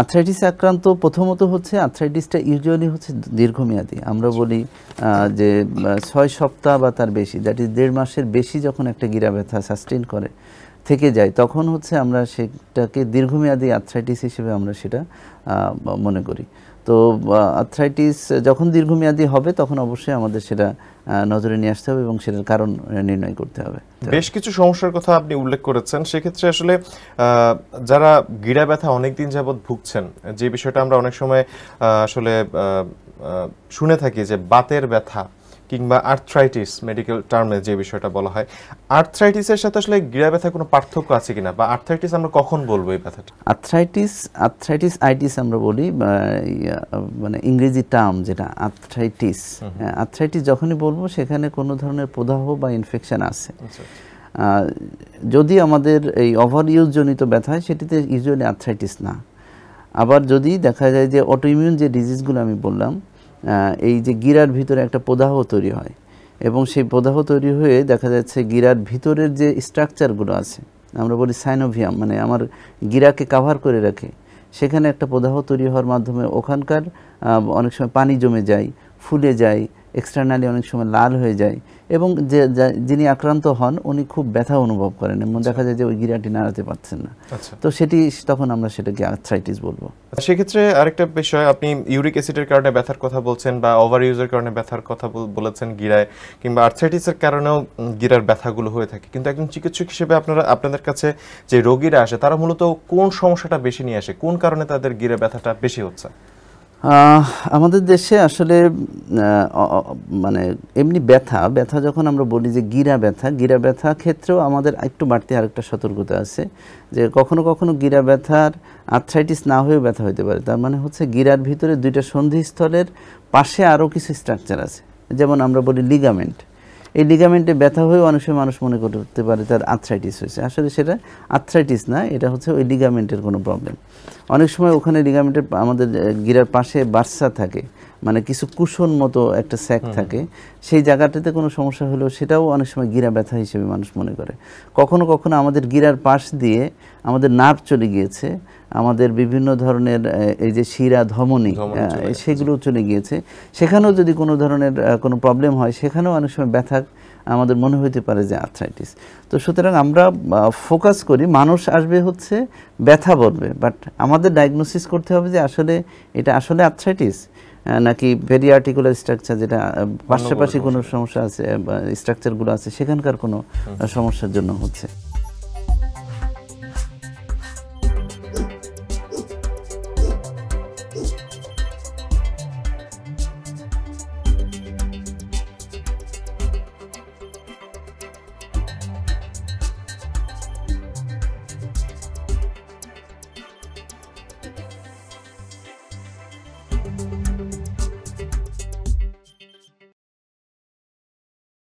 Arthritis আক্রান্ত প্রথমত হচ্ছে আর্থ্রাইটিসটা ইউজুয়ালি হচ্ছে দীর্ঘমেয়াদী আমরা আচ্ছা। বলি যে ছয় সপ্তাহ বা তার বেশি দ্যাট ইজ দেড় মাসের বেশি যখন একটা গিরা ব্যথা সাস্টেন করে থেকে যায় তখন হচ্ছে আমরা সেটাকে দীর্ঘমেয়াদী আর্থ্রাইটিস হিসেবে আমরা সেটা মনে করি তো আর্থ্রাইটিস যখন দীর্ঘমেয়াদী হবে তখন অবশ্যই আমাদের সেটা নজরে নিয়ে আসতে হবে এবং সেটার কারণ নির্ণয় করতে হবে বেশ কিছু সমস্যার কথা আপনি উল্লেখ করেছেন সেক্ষেত্রে আসলে যারা গিরা ব্যথা অনেকদিন যাবৎ ভুগছেন যে বিষয়টা আমরা অনেক সময় আসলে শুনে থাকি যে বাতের ব্যথা কিংবা আর্থ্রাইটিস মেডিকেল টার্মে যে বিষয়টা বলা হয় আর্থ্রাইটিসের সাথে আসলে গিরা ব্যথার কোনো পার্থক্য আছে কিনা বা আর্থ্রাইটিস আমরা কখন বলবো এই ব্যথাটা আর্থ্রাইটিস আর্থ্রাইটিস আইটিস আমরা বলি মানে ইংরেজি টার্ম যেটা আর্থ্রাইটিস আর্থ্রাইটিস যখনই বলবো সেখানে কোনো ধরনের প্রদাহ বা ইনফেকশন আছে আচ্ছা। যদি আমাদের এই ওভার ইউজজনিত ব্যথা হয় সেটিতে ইউজুয়ালি আর্থ্রাইটিস না আবার যদি দেখা যায় যে অটো ইমিউন যে ডিজিজগুলো আমি বললাম এই যে গিরার ভিতরে একটা প্রদাহ তৈরি হয় এবং সেই প্রদাহ তৈরি হয়ে দেখা যাচ্ছে গিরার ভিতরের যে স্ট্রাকচারগুলো আছে আমরা বলি সাইনোভিয়াম মানে আমার গিরাকে কাভার করে রাখে সেখানে একটা প্রদাহ তৈরি হওয়ার মাধ্যমে ওখানকার অনেক সময় পানি জমে যায় ফুলে যায় এক্সটার্নালি অনেক সময় লাল হয়ে যায় এবং যে যিনি আক্রান্ত হন উনি খুব ব্যথা অনুভব করেন এবং আচ্ছা। দেখা যায় যে ওই গিরাটি নাড়াতে পারছেন না আচ্ছা। তো সেটি তখন আমরা সেটাকে আর্থ্রাইটিস বলবো আচ্ছা, সেক্ষেত্রে আরেকটা বিষয় আপনি ইউরিক অ্যাসিডের কারণে ব্যথার কথা বলছেন বা ওভার ইউজের কারণে ব্যথার কথা বলেছেন গিরায় কিংবা আর্থ্রাইটিসের কারণেও গিরার ব্যথাগুলো হয়ে থাকে কিন্তু একজন চিকিৎসক হিসেবে আপনারা আপনাদের কাছে যে রোগীরা আসে তারা মূলত কোন সমস্যাটা বেশি নিয়ে আসে কোন কারণে তাদের গিরা ব্যথাটা বেশি হচ্ছে আমাদের দেশে আসলে মানে এমনি ব্যথা ব্যথা যখন আমরা বলি যে গিরা ব্যথা গিরা ব্যথা ক্ষেত্রেও আমাদের একটু বাড়তি আরেকটা সতর্কতা আছে যে কখনো কখনো গিরা ব্যথার আর্থ্রাইটিস না হয়েও ব্যথা হতে পারে তার মানে হচ্ছে গিরার ভিতরে দুইটা সন্ধিস্থলের পাশে আরও কিছু স্ট্রাকচার আছে যেমন আমরা বলি লিগামেন্ট এই লিগামেন্টে ব্যথা হয়ে অনেক সময় মানুষ মনে করতে পারে তার আর্থ্রাইটিস হয়েছে আসলে সেটা আর্থ্রাইটিস না এটা হচ্ছে ওই লিগামেন্টের কোনো প্রবলেম অনেক সময় ওখানে লিগামেন্টের আমাদের গিরার পাশে বার্সা থাকে মানে কিছু কুশন মতো একটা স্যাক থাকে সেই জায়গাটাতে কোনো সমস্যা হলেও সেটাও অনেক সময় গিরা ব্যথা হিসেবে মানুষ মনে করে কখনো কখনো আমাদের গিরার পাশ দিয়ে আমাদের নার্ভ চলে গিয়েছে আমাদের বিভিন্ন ধরনের এই যে শিরা ধমনী সেগুলো চলে গিয়েছে সেখানেও যদি কোনো ধরনের কোনো প্রবলেম হয় সেখানেও অনেক সময় ব্যথা আমাদের মনে হইতে পারে যে আর্থ্রাইটিস তো সুতরাং আমরা ফোকাস করি মানুষ আসবে হচ্ছে ব্যথা বলবে বাট আমাদের ডায়াগনোসিস করতে হবে যে আসলে এটা আসলে আর্থ্রাইটিস নাকি ভেরি আর্টিকুলার স্ট্রাকচার যেটা পাশাপাশি কোনো সমস্যা আছে স্ট্রাকচারগুলো আছে সেখানকার কোনো সমস্যার জন্য হচ্ছে